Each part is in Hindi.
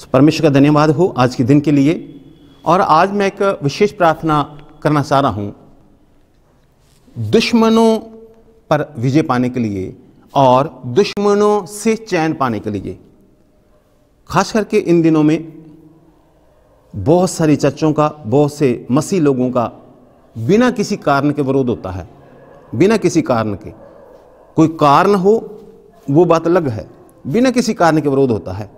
सो परमेश्वर का धन्यवाद हो आज के दिन के लिए और आज मैं एक विशेष प्रार्थना करना चाह रहा हूँ दुश्मनों पर विजय पाने के लिए और दुश्मनों से चैन पाने के लिए खास करके इन दिनों में बहुत सारी चर्चों का बहुत से मसीह लोगों का बिना किसी कारण के विरोध होता है बिना किसी कारण के कोई कारण हो वो बात अलग है बिना किसी कारण के विरोध होता है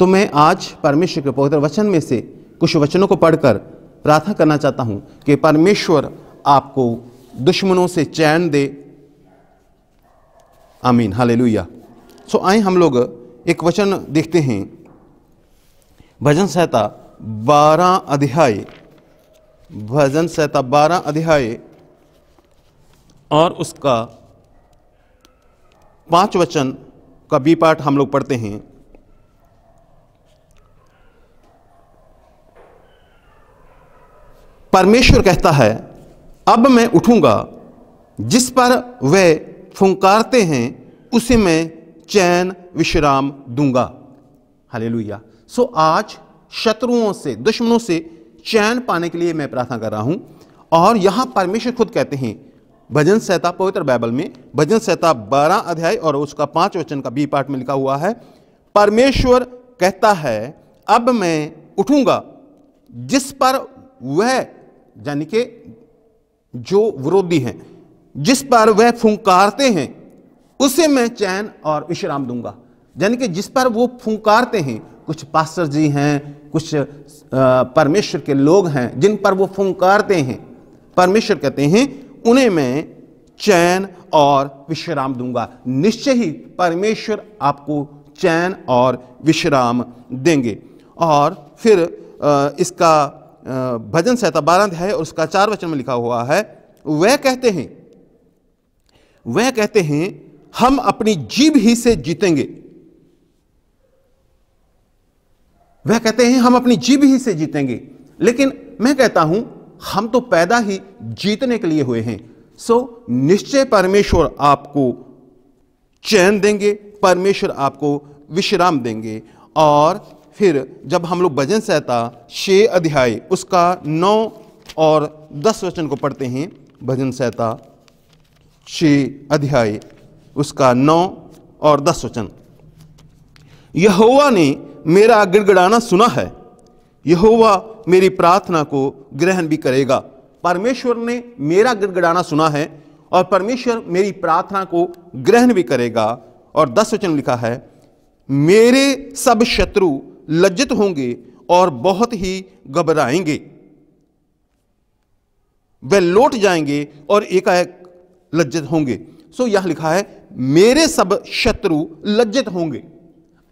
तो मैं आज परमेश्वर के पवित्र वचन में से कुछ वचनों को पढ़कर प्रार्थना करना चाहता हूं कि परमेश्वर आपको दुश्मनों से चैन दे आमीन लुया सो आए हम लोग एक वचन देखते हैं भजन संहिता बारह अध्याय भजन संहिता बारह अध्याय और उसका पांच वचन का पाठ हम लोग पढ़ते हैं परमेश्वर कहता है अब मैं उठूंगा जिस पर वह फुंकारते हैं उसे मैं चैन विश्राम दूंगा हले सो आज शत्रुओं से दुश्मनों से चैन पाने के लिए मैं प्रार्थना कर रहा हूं और यहां परमेश्वर खुद कहते हैं भजन सहता पवित्र बाइबल में भजन सहता बारह अध्याय और उसका पांच वचन का बी पार्ट में लिखा हुआ है परमेश्वर कहता है अब मैं उठूंगा जिस पर वह यानी कि जो विरोधी हैं जिस पर वह फुंकारते हैं उसे मैं चैन और विश्राम दूंगा यानी कि जिस पर वो फुंकारते हैं कुछ पास्टर जी हैं कुछ परमेश्वर के लोग हैं जिन पर वो फुंकारते हैं परमेश्वर कहते हैं उन्हें मैं चैन और विश्राम दूंगा निश्चय ही परमेश्वर आपको चैन और विश्राम देंगे और फिर इसका भजन सहता बारह है और उसका चार वचन में लिखा हुआ है वह कहते हैं वह कहते हैं हम अपनी जीव ही से जीतेंगे वह कहते हैं हम अपनी जीव ही से जीतेंगे लेकिन मैं कहता हूं हम तो पैदा ही जीतने के लिए हुए हैं सो निश्चय परमेश्वर आपको चैन देंगे परमेश्वर आपको विश्राम देंगे और फिर जब हम लोग भजन सहता शे अध्याय उसका नौ और दस वचन को पढ़ते हैं भजन सहता छे अध्याय उसका नौ और दस वचन यहोवा ने मेरा गिड़गड़ाना सुना है यहोवा मेरी प्रार्थना को ग्रहण भी करेगा परमेश्वर ने मेरा गिड़गड़ाना सुना है और परमेश्वर मेरी प्रार्थना को ग्रहण भी करेगा और दस वचन लिखा है मेरे सब शत्रु लज्जित होंगे और बहुत ही घबराएंगे वे लौट जाएंगे और एकाएक लज्जित होंगे सो यह लिखा है मेरे सब शत्रु लज्जित होंगे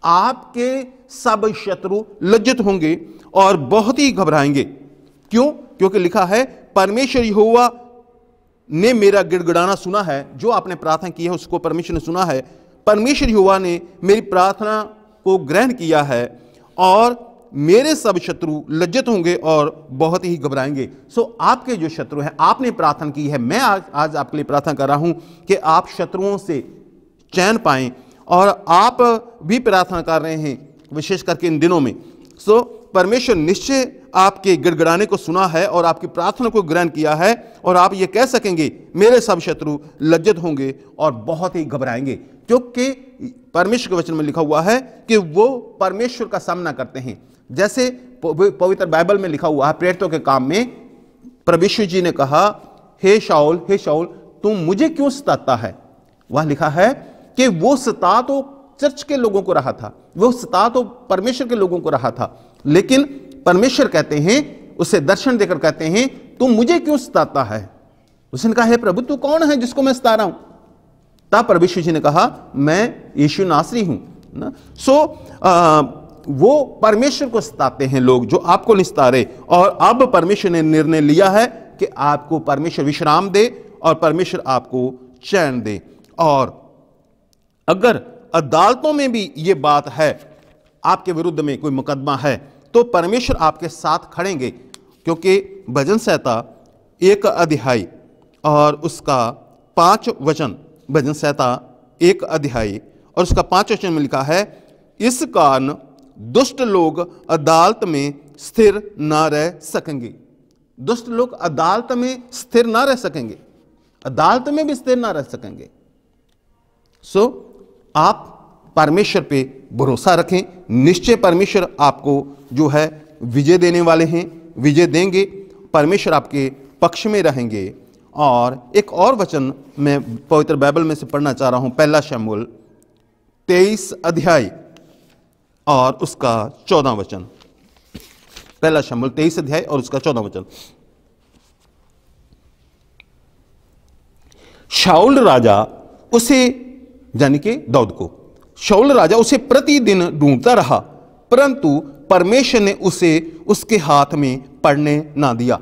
आपके सब शत्रु लज्जित होंगे और बहुत ही घबराएंगे क्यों क्योंकि लिखा है परमेश्वर यहोवा ने मेरा गिड़गिड़ाना सुना है जो आपने प्रार्थना की है उसको परमेश्वर ने सुना है परमेश्वर युवा ने मेरी प्रार्थना को ग्रहण किया है और मेरे सब शत्रु लज्जित होंगे और बहुत ही घबराएंगे सो आपके जो शत्रु हैं आपने प्रार्थना की है मैं आज आज आपके लिए प्रार्थना कर रहा हूँ कि आप शत्रुओं से चैन पाएं और आप भी प्रार्थना कर रहे हैं विशेष करके इन दिनों में सो परमेश्वर निश्चय आपके गिड़गिड़ाने को सुना है और आपकी प्रार्थना को ग्रहण किया है और आप ये कह सकेंगे मेरे सब शत्रु लज्जित होंगे और बहुत ही घबराएंगे क्योंकि परमेश्वर के वचन में लिखा हुआ है कि वो परमेश्वर का सामना करते हैं जैसे पवित्र बाइबल में लिखा हुआ है प्रेरितों के काम में परमेश्वर जी ने कहा हे शाउल हे शाउल तुम मुझे क्यों सताता है वह लिखा है कि वो सता तो चर्च के लोगों को रहा था वो सता तो परमेश्वर के लोगों को रहा था लेकिन परमेश्वर कहते हैं उसे दर्शन देकर कहते हैं तुम मुझे क्यों सताता है उसने कहा हे प्रभु तू कौन है जिसको मैं सता रहा हूं तब परमेश्वर जी ने कहा मैं यीशु नासरी हूं ना सो आ, वो परमेश्वर को सताते हैं लोग जो आपको नहीं सता रहे और अब परमेश्वर ने निर्णय लिया है कि आपको परमेश्वर विश्राम दे और परमेश्वर आपको चैन दे और अगर अदालतों में भी ये बात है आपके विरुद्ध में कोई मुकदमा है तो परमेश्वर आपके साथ खड़ेंगे क्योंकि भजन संहिता एक अध्याय और उसका पांच वचन भजन संहिता एक अध्याय और उसका पांच वचन में लिखा है इस कारण दुष्ट लोग अदालत में स्थिर ना रह सकेंगे दुष्ट लोग अदालत में स्थिर ना रह सकेंगे अदालत में भी स्थिर ना रह सकेंगे सो so, आप परमेश्वर पे भरोसा रखें निश्चय परमेश्वर आपको जो है विजय देने वाले हैं विजय देंगे परमेश्वर आपके पक्ष में रहेंगे और एक और वचन मैं पवित्र बाइबल में से पढ़ना चाह रहा हूँ पहला शैमुल तेईस अध्याय और उसका चौदह वचन पहला शैमुल तेईस अध्याय और उसका चौदह वचन शाउल राजा उसे यानी कि दाऊद को शौल राजा उसे प्रतिदिन ढूंढता रहा परंतु परमेश्वर ने उसे उसके हाथ में पड़ने ना दिया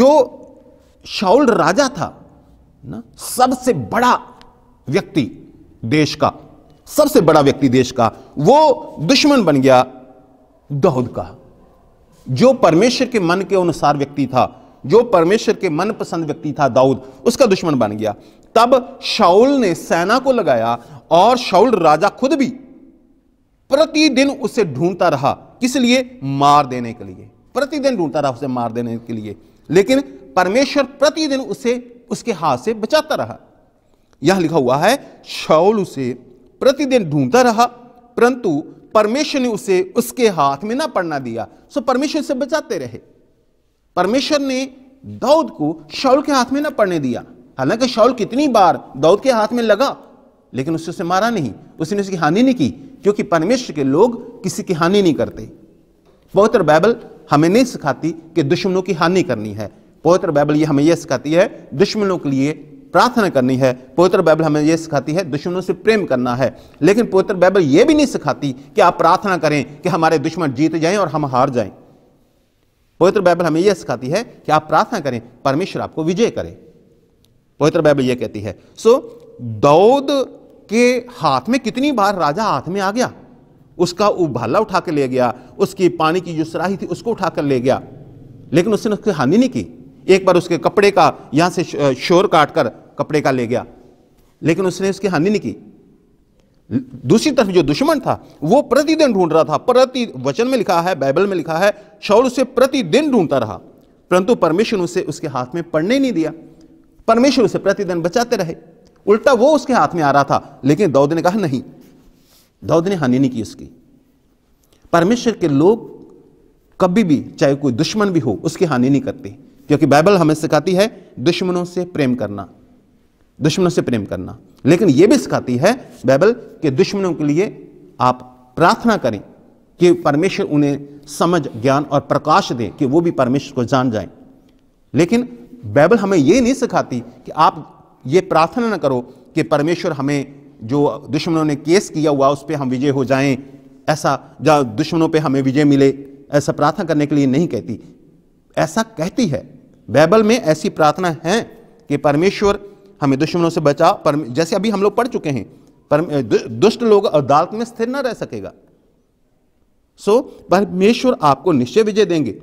जो शौल राजा था ना सबसे बड़ा व्यक्ति देश का सबसे बड़ा व्यक्ति देश का वो दुश्मन बन गया दाऊद का जो परमेश्वर के मन के अनुसार व्यक्ति था जो परमेश्वर के मनपसंद व्यक्ति था दाऊद उसका दुश्मन बन गया तब शाउल ने सेना को लगाया और शौल राजा खुद भी प्रतिदिन उसे ढूंढता रहा किस लिए मार देने के लिए प्रतिदिन ढूंढता रहा उसे मार देने के लिए लेकिन परमेश्वर प्रतिदिन उसे उसके हाथ से बचाता रहा यह लिखा हुआ है शौल उसे प्रतिदिन ढूंढता रहा परंतु परमेश्वर ने उसे उसके हाथ में ना पड़ना दिया सो परमेश्वर से बचाते रहे परमेश्वर ने दाऊद को शौल के हाथ में ना पड़ने दिया हालांकि शौल कितनी बार दाऊद के हाथ में लगा लेकिन उससे उसे मारा नहीं उसने उसकी हानि नहीं की क्योंकि परमेश्वर के लोग किसी की हानि नहीं करते पवित्र बाइबल हमें नहीं सिखाती कि दुश्मनों की हानि करनी है पवित्र बाइबल यह हमें यह सिखाती है दुश्मनों के लिए प्रार्थना करनी है पवित्र बाइबल हमें यह सिखाती है दुश्मनों से प्रेम करना है लेकिन पवित्र बाइबल यह भी नहीं सिखाती कि आप प्रार्थना करें कि हमारे दुश्मन जीत जाएं और हम हार जाएं पवित्र बाइबल हमें यह सिखाती है कि आप प्रार्थना करें परमेश्वर आपको विजय करें पवित्र बाइबल यह कहती है सो दाऊद के हाथ में कितनी बार राजा हाथ में आ गया उसका उभाला उठा कर ले गया उसकी पानी की जो सराही थी उसको उठा कर ले गया लेकिन उसने उसकी हानि नहीं की एक बार उसके कपड़े का यहां से शोर काट कर कपड़े का ले गया लेकिन उसने उसकी हानि नहीं की दूसरी तरफ जो दुश्मन था वो प्रतिदिन ढूंढ रहा था प्रति वचन में लिखा है बाइबल में लिखा है शौर उसे प्रतिदिन ढूंढता रहा परंतु परमेश्वर उसे उसके हाथ में पढ़ने नहीं दिया परमेश्वर उसे प्रतिदिन बचाते रहे उल्टा वो उसके हाथ में आ रहा था लेकिन दाऊद ने कहा नहीं दाऊद ने हानि नहीं की उसकी परमेश्वर के लोग कभी भी चाहे कोई दुश्मन भी हो उसकी हानि नहीं करते क्योंकि बाइबल हमें सिखाती है दुश्मनों से प्रेम करना दुश्मनों से प्रेम करना लेकिन यह भी सिखाती है बाइबल के दुश्मनों के लिए आप प्रार्थना करें कि परमेश्वर उन्हें समझ ज्ञान और प्रकाश दें कि वो भी परमेश्वर को जान जाएं लेकिन बाइबल हमें यह नहीं सिखाती कि आप ये प्रार्थना न करो कि परमेश्वर हमें जो दुश्मनों ने केस किया हुआ उस पर हम विजय हो जाएं ऐसा जहाँ दुश्मनों पे हमें विजय मिले ऐसा प्रार्थना करने के लिए नहीं कहती ऐसा कहती है बाइबल में ऐसी प्रार्थना है कि परमेश्वर हमें दुश्मनों से बचा पर जैसे अभी हम लोग पढ़ चुके हैं पर दुष्ट लोग अदालत में स्थिर ना रह सकेगा सो परमेश्वर आपको निश्चय विजय देंगे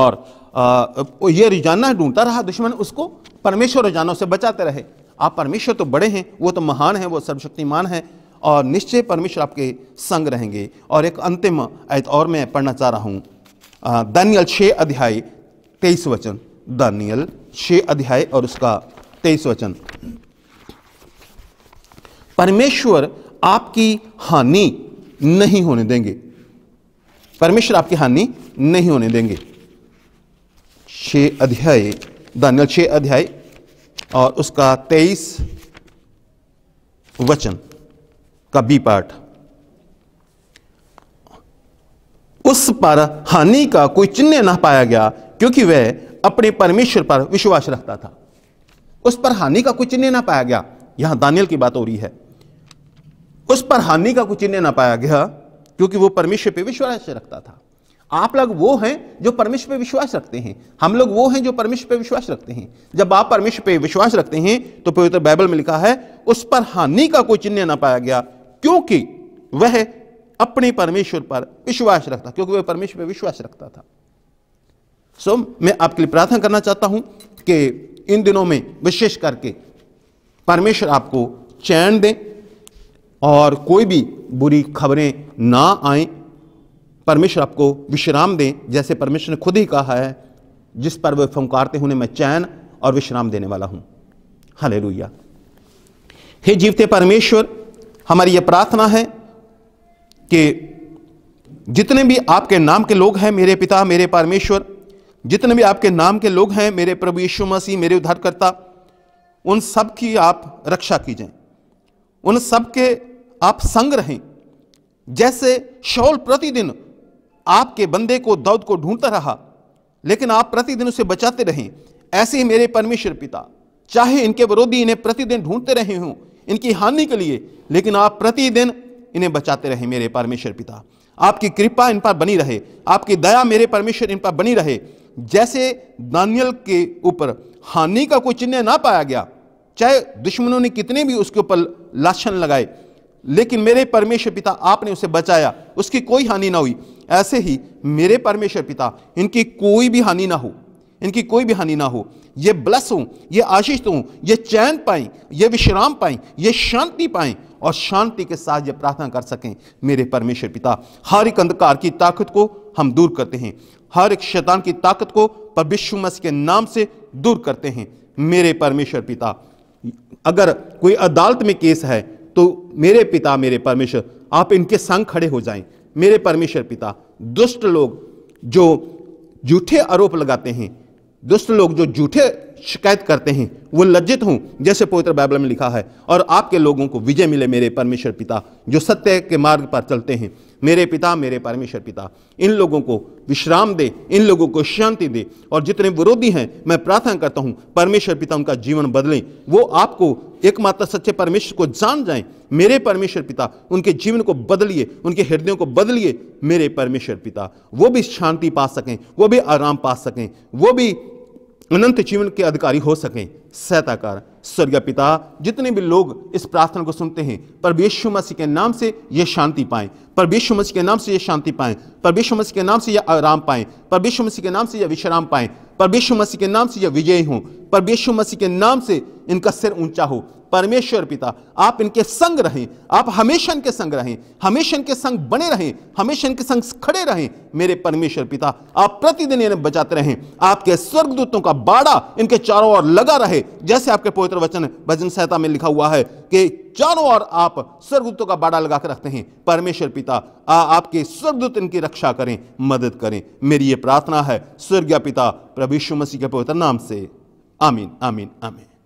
और आ, ये रिजाना ढूंढता रहा दुश्मन उसको परमेश्वर जानों से बचाते रहे आप परमेश्वर तो बड़े हैं वो तो महान हैं वो सर्वशक्तिमान हैं और निश्चय परमेश्वर आपके संग रहेंगे और एक अंतिम आयत और मैं पढ़ना चाह रहा हूँ दानियल छः अध्याय तेईस वचन दानियल छः अध्याय और उसका तेईस वचन परमेश्वर आपकी हानि नहीं होने देंगे परमेश्वर आपकी हानि नहीं होने देंगे छे अध्याय दानियल छः अध्याय और उसका तेईस वचन का बी पाठ उस पर हानि का कोई चिन्ह ना पाया गया क्योंकि वह अपने परमेश्वर पर विश्वास रखता था उस पर हानि का कोई चिन्ह ना पाया गया यहां दानियल की बात हो रही है उस पर हानि का कोई चिन्ह ना पाया गया क्योंकि वो परमेश्वर पर विश्वास रखता था आप लोग वो हैं जो परमेश्वर पे विश्वास रखते हैं हम लोग वो हैं जो परमेश्वर पे विश्वास रखते हैं जब आप परमेश्वर पे विश्वास रखते हैं तो पवित्र बाइबल में लिखा है उस पर हानि का कोई चिन्ह ना पाया गया क्योंकि वह अपने परमेश्वर पर विश्वास रखता क्योंकि वह परमेश्वर पर विश्वास रखता था सो मैं आपके लिए प्रार्थना करना चाहता हूं कि इन दिनों में विशेष करके परमेश्वर आपको चैन दें और कोई भी बुरी खबरें ना आएं परमेश्वर आपको विश्राम दें जैसे परमेश्वर ने खुद ही कहा है जिस पर वे फंकारते हैं उन्हें मैं चैन और विश्राम देने वाला हूं हले हे जीवते परमेश्वर हमारी यह प्रार्थना है कि जितने भी आपके नाम के लोग हैं मेरे पिता मेरे परमेश्वर जितने भी आपके नाम के लोग हैं मेरे प्रभु यीशु मसीह मेरे उद्धारकर्ता उन सब की आप रक्षा जाए उन सब के आप संग रहें जैसे शौल प्रतिदिन आपके बंदे को दाऊद को ढूंढता रहा लेकिन आप प्रतिदिन उसे बचाते रहे ऐसे ही मेरे परमेश्वर पिता चाहे इनके विरोधी इन्हें प्रतिदिन ढूंढते रहे हों इनकी हानि के लिए लेकिन आप प्रतिदिन इन्हें बचाते रहे मेरे परमेश्वर पिता आपकी कृपा इन पर बनी रहे आपकी दया मेरे परमेश्वर इन पर बनी रहे जैसे दानियल के ऊपर हानि का कोई चिन्ह ना पाया गया चाहे दुश्मनों ने कितने भी उसके ऊपर लाछन लगाए लेकिन मेरे परमेश्वर पिता आपने उसे बचाया उसकी कोई हानि ना हुई ऐसे ही मेरे परमेश्वर पिता इनकी कोई भी हानि ना हो इनकी कोई भी हानि ना हो ये ब्लस हों ये आशीष हों ये चैन पाएं ये विश्राम पाएं ये शांति पाएं और शांति के साथ ये प्रार्थना कर सकें मेरे परमेश्वर पिता हर एक अंधकार की ताकत को हम दूर करते हैं हर एक शैतान की ताकत को पर विश्व के नाम से दूर करते हैं मेरे परमेश्वर पिता अगर कोई अदालत में केस है तो मेरे पिता मेरे परमेश्वर आप इनके संग खड़े हो जाएं मेरे परमेश्वर पिता दुष्ट लोग जो झूठे आरोप लगाते हैं दुष्ट लोग जो झूठे शिकायत करते हैं वो लज्जित हूँ जैसे पवित्र बाइबल में लिखा है और आपके लोगों को विजय मिले मेरे परमेश्वर पिता जो सत्य के मार्ग पर चलते हैं मेरे पिता मेरे परमेश्वर पिता इन लोगों को विश्राम दे इन लोगों को शांति दे और जितने विरोधी हैं मैं प्रार्थना करता हूँ परमेश्वर पिता उनका जीवन बदलें वो आपको एकमात्र सच्चे परमेश्वर को जान जाएं मेरे परमेश्वर पिता उनके जीवन को बदलिए उनके हृदयों को बदलिए मेरे परमेश्वर पिता वो भी शांति पा सकें वो भी आराम पा सकें वो भी अनंत जीवन के अधिकारी हो सकें सहताकार स्वर्ग पिता जितने भी लोग इस प्रार्थना को सुनते हैं विश्व मसीह के नाम से ये शांति पाएं विश्व मसीह के नाम से ये शांति पाएं विश्व मसीह के नाम से यह आराम पाएं विश्व मसीह के नाम से यह विश्राम पाएं परमेश्व मसीह के नाम से यह विजय पर परमेश्व मसीह के नाम से इनका सिर ऊंचा हो परमेश्वर पिता आप इनके संग रहें आप हमेशा इनके संग रहें हमेशा इनके संग बने रहें हमेशा इनके संग खड़े रहें मेरे परमेश्वर पिता आप प्रतिदिन इन्हें बचाते रहें आपके स्वर्गदूतों का बाड़ा इनके चारों ओर लगा रहे जैसे आपके पवित्र वचन भजन संहिता में लिखा हुआ है कि चारों ओर आप स्वर्गदूतों का बाड़ा लगा रखते हैं परमेश्वर पिता आ, आपके स्वर्गदूत इनकी रक्षा करें मदद करें मेरी ये प्रार्थना है स्वर्गीय पिता प्रभु यीशु मसीह के पवित्र नाम से आमीन आमीन आमीन